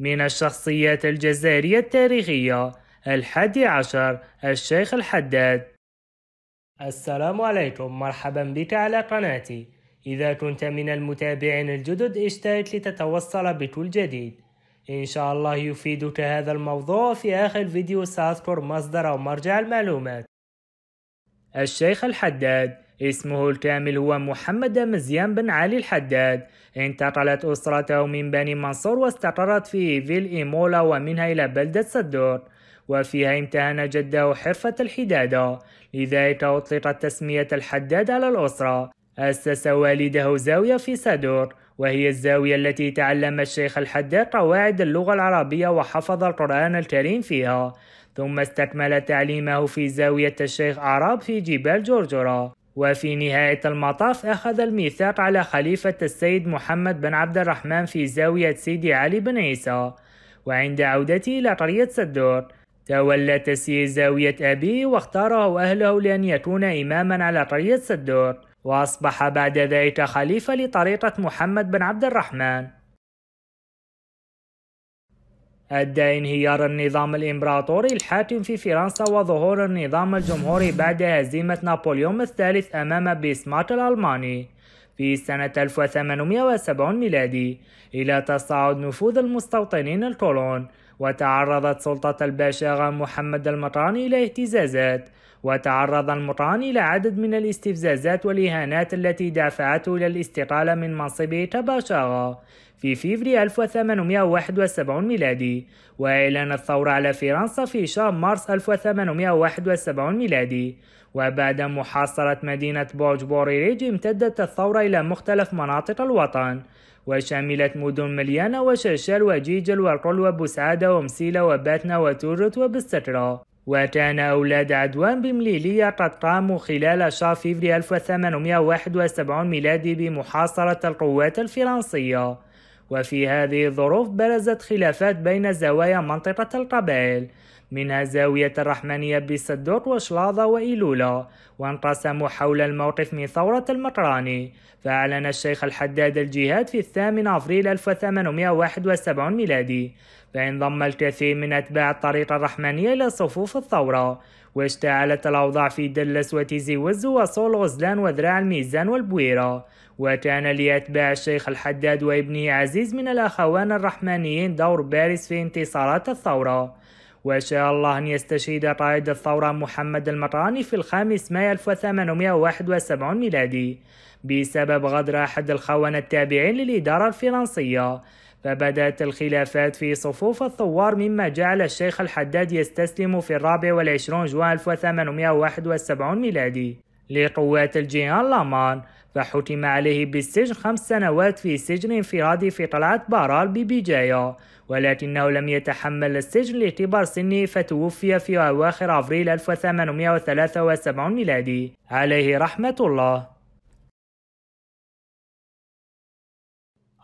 من الشخصيات الجزائرية التاريخية الحادي عشر الشيخ الحداد السلام عليكم مرحبا بك على قناتي إذا كنت من المتابعين الجدد اشترك لتتوصل بكل جديد إن شاء الله يفيدك هذا الموضوع في آخر فيديو سأذكر مصدر أو مرجع المعلومات الشيخ الحداد اسمه الكامل هو محمد مزيان بن علي الحداد انتقلت أسرته من بني منصور واستقرت في فيل إيمولا ومنها إلى بلدة صدور وفيها امتهن جده حرفة الحدادة لذلك أطلقت تسمية الحداد على الأسرة أسس والده زاوية في صدور وهي الزاوية التي تعلم الشيخ الحداد قواعد اللغة العربية وحفظ القرآن الكريم فيها ثم استكمل تعليمه في زاوية الشيخ أعراب في جبال جرجرة وفي نهاية المطاف أخذ الميثاق على خليفة السيد محمد بن عبد الرحمن في زاوية سيدي علي بن عيسى وعند عودته إلى قرية سدور تولى تسيير زاوية أبيه واختاره أهله لأن يكون إماما على قرية سدور وأصبح بعد ذلك خليفة لطريقة محمد بن عبد الرحمن أدى انهيار النظام الإمبراطوري الحاكم في فرنسا وظهور النظام الجمهوري بعد هزيمة نابليون الثالث أمام بيسمارك الألماني في سنة 1870 ميلادي إلى تصاعد نفوذ المستوطنين الكولون وتعرضت سلطة الباشا محمد المطراني إلى اهتزازات وتعرض المطراني إلى عدد من الاستفزازات والإهانات التي دافعته إلى الاستقالة من منصبه كباشا في فيفري 1871 ميلادي وإعلان الثورة على فرنسا في شهر مارس 1871 ميلادي وبعد محاصرة مدينة برج بوريريج امتدت الثورة إلى مختلف مناطق الوطن وشملت مدن مليانة وشرشل وجيجل والقل وبوسعادة ومسيلة وباتنا وتورت وبسترة وكان أولاد عدوان بمليلية قد قاموا خلال شهر فيفري 1871 ميلادي بمحاصرة القوات الفرنسية وفي هذه الظروف برزت خلافات بين زوايا منطقة القبائل منها زاوية الرحمنية بسدوت وشلاضة وإيلولة وانقسموا حول الموقف من ثورة المطراني فأعلن الشيخ الحداد الجهاد في الثامن أفريل 1871 ميلادي فانضم الكثير من أتباع الطريقة الرحمنية إلى صفوف الثورة واشتعلت الأوضاع في دلس وز وصول غزلان وذراع الميزان والبويرة وكان لأتباع الشيخ الحداد وابنه عزيز من الأخوان الرحمانيين دور بارز في انتصارات الثورة وشاء الله أن يستشهد قائد الثورة محمد المطراني في الخامس مايو 1871 ميلادي بسبب غدر أحد الخونة التابعين للإدارة الفرنسية فبدأت الخلافات في صفوف الثوار مما جعل الشيخ الحداد يستسلم في الرابع والعشرون جوان 1871 ميلادي لقوات الجيهان لامان فحكم عليه بالسجن خمس سنوات في سجن انفرادي في قلعة بارال ببجاية ولكنه لم يتحمل السجن لاعتبار سنه فتوفي في أواخر أفريل 1873 ميلادي عليه رحمة الله